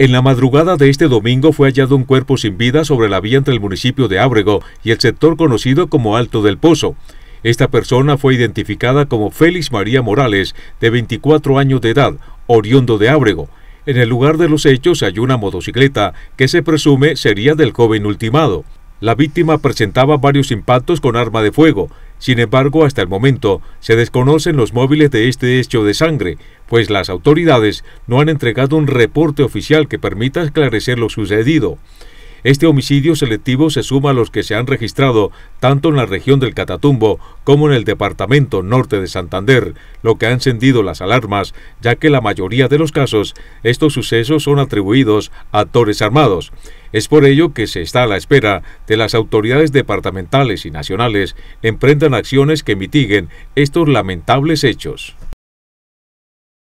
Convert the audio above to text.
En la madrugada de este domingo fue hallado un cuerpo sin vida sobre la vía entre el municipio de Ábrego y el sector conocido como Alto del Pozo. Esta persona fue identificada como Félix María Morales, de 24 años de edad, oriundo de Ábrego. En el lugar de los hechos hay una motocicleta que se presume sería del joven ultimado. La víctima presentaba varios impactos con arma de fuego. Sin embargo, hasta el momento se desconocen los móviles de este hecho de sangre, pues las autoridades no han entregado un reporte oficial que permita esclarecer lo sucedido. Este homicidio selectivo se suma a los que se han registrado tanto en la región del Catatumbo como en el departamento norte de Santander, lo que ha encendido las alarmas, ya que la mayoría de los casos estos sucesos son atribuidos a actores armados. Es por ello que se está a la espera de las autoridades departamentales y nacionales emprendan acciones que mitiguen estos lamentables hechos.